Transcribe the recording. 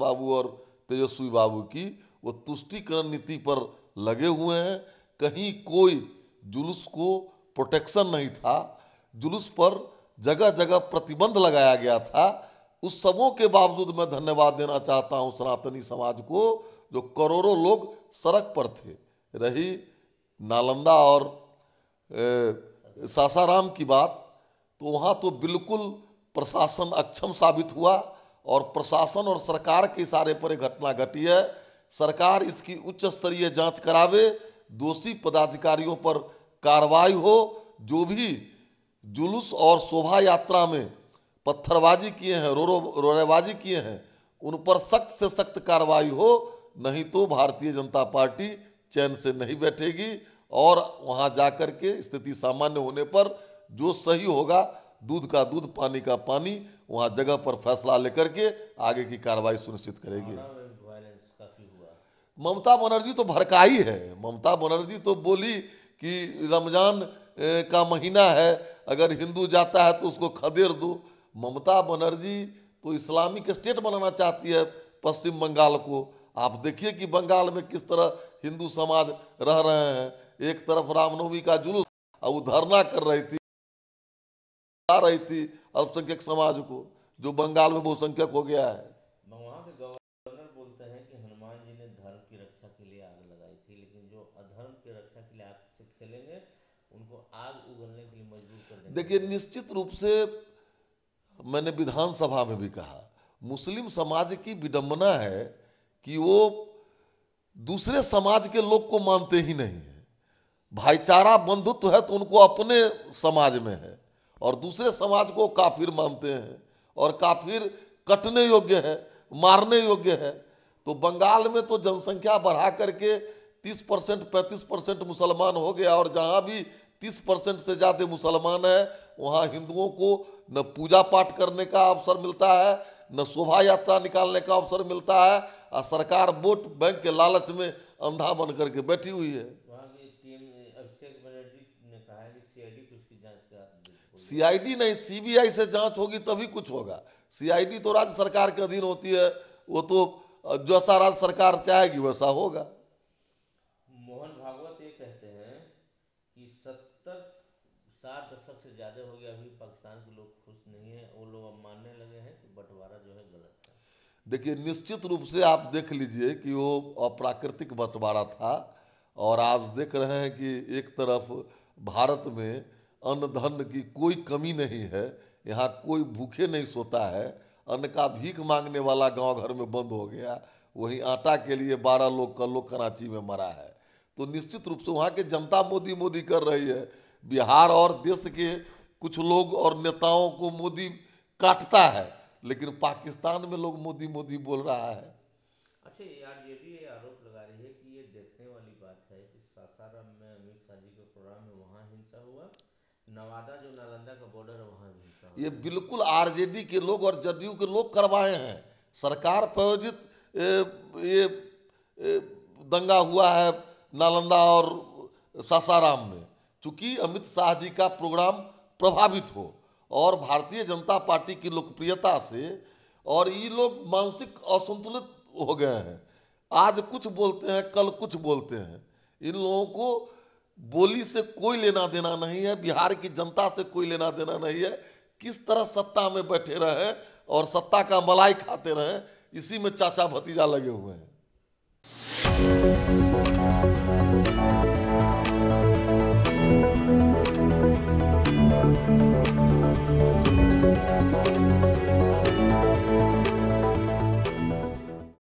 बाबू और तेजस्वी बाबू की वो तुष्टिकरण नीति पर लगे हुए हैं कहीं कोई जुलूस को प्रोटेक्शन नहीं था जुलूस पर जगह जगह प्रतिबंध लगाया गया था उस सबों के बावजूद मैं धन्यवाद देना चाहता हूँ सनातनी समाज को जो करोड़ों लोग सड़क पर थे रही नालंदा और सासाराम की बात तो वहाँ तो बिल्कुल प्रशासन अक्षम साबित हुआ और प्रशासन और सरकार के इशारे पर यह घटना घटी है सरकार इसकी उच्च स्तरीय जांच करावे दोषी पदाधिकारियों पर कार्रवाई हो जो भी जुलूस और शोभा यात्रा में पत्थरबाजी किए हैं रोरो रोरेबाजी किए हैं उन पर सख्त से सख्त कार्रवाई हो नहीं तो भारतीय जनता पार्टी चैन से नहीं बैठेगी और वहाँ जाकर के स्थिति सामान्य होने पर जो सही होगा दूध का दूध पानी का पानी वहाँ जगह पर फैसला लेकर के आगे की कार्रवाई सुनिश्चित करेगी ममता बनर्जी तो भड़काई है ममता बनर्जी तो बोली कि रमजान का महीना है अगर हिंदू जाता है तो उसको खदेड़ दो ममता बनर्जी तो इस्लामिक स्टेट बनाना चाहती है पश्चिम बंगाल को आप देखिए कि बंगाल में किस तरह हिंदू समाज रह रहे हैं एक तरफ रामनवमी का जुलूस और वो धरना कर रही थी रही थी अल्पसंख्यक समाज को जो बंगाल में बहुसंख्यक हो गया है देखिए निश्चित रूप से मैंने विधानसभा में भी कहा मुस्लिम समाज की विडंबना है कि वो दूसरे समाज के लोग को मानते ही नहीं है भाईचारा बंधुत्व है तो उनको अपने समाज में है और दूसरे समाज को काफिर मानते हैं और काफिर कटने योग्य है मारने योग्य है तो बंगाल में तो जनसंख्या बढ़ा करके 30 परसेंट पैंतीस परसेंट मुसलमान हो गया और जहाँ भी 30 परसेंट से ज़्यादा मुसलमान है वहाँ हिंदुओं को न पूजा पाठ करने का अवसर मिलता है न शोभा यात्रा निकालने का अवसर मिलता है और सरकार वोट बैंक के लालच में अंधा बन करके बैठी हुई है सीआईडी नहीं सीबीआई से जांच होगी तभी कुछ होगा सीआईडी तो राज्य सरकार के अधीन होती है वो तो जैसा राज्य सरकार चाहेगी वैसा होगा मोहन भागवत ये कहते हैं कि सत्तर सात दशक से ज्यादा हो गया अभी पाकिस्तान के लोग खुश नहीं है वो लोग अब मानने लगे हैं कि बंटवारा जो है गलत है देखिए निश्चित रूप से आप देख लीजिए कि वो अप्राकृतिक बंटवारा था और आप देख रहे हैं कि एक तरफ भारत में अन्न धन की कोई कमी नहीं है यहाँ कोई भूखे नहीं सोता है अन्न का भीख मांगने वाला गांव घर में बंद हो गया वहीं आटा के लिए बारह लोग कल लोग कराची में मरा है तो निश्चित रूप से वहाँ की जनता मोदी मोदी कर रही है बिहार और देश के कुछ लोग और नेताओं को मोदी काटता है लेकिन पाकिस्तान में लोग मोदी मोदी बोल रहा है अच्छा यार ये भी नवादा जो नालंदा का बॉर्डर है वहाँ ये बिल्कुल आरजेडी के लोग और जदयू के लोग करवाए हैं सरकार प्रायोजित ये, ये दंगा हुआ है नालंदा और सासाराम में चूँकि अमित शाह जी का प्रोग्राम प्रभावित हो और भारतीय जनता पार्टी की लोकप्रियता से और ये लोग मानसिक असंतुलित हो गए हैं आज कुछ बोलते हैं कल कुछ बोलते हैं इन लोगों को बोली से कोई लेना देना नहीं है बिहार की जनता से कोई लेना देना नहीं है किस तरह सत्ता में बैठे रहे और सत्ता का मलाई खाते रहे इसी में चाचा भतीजा लगे हुए हैं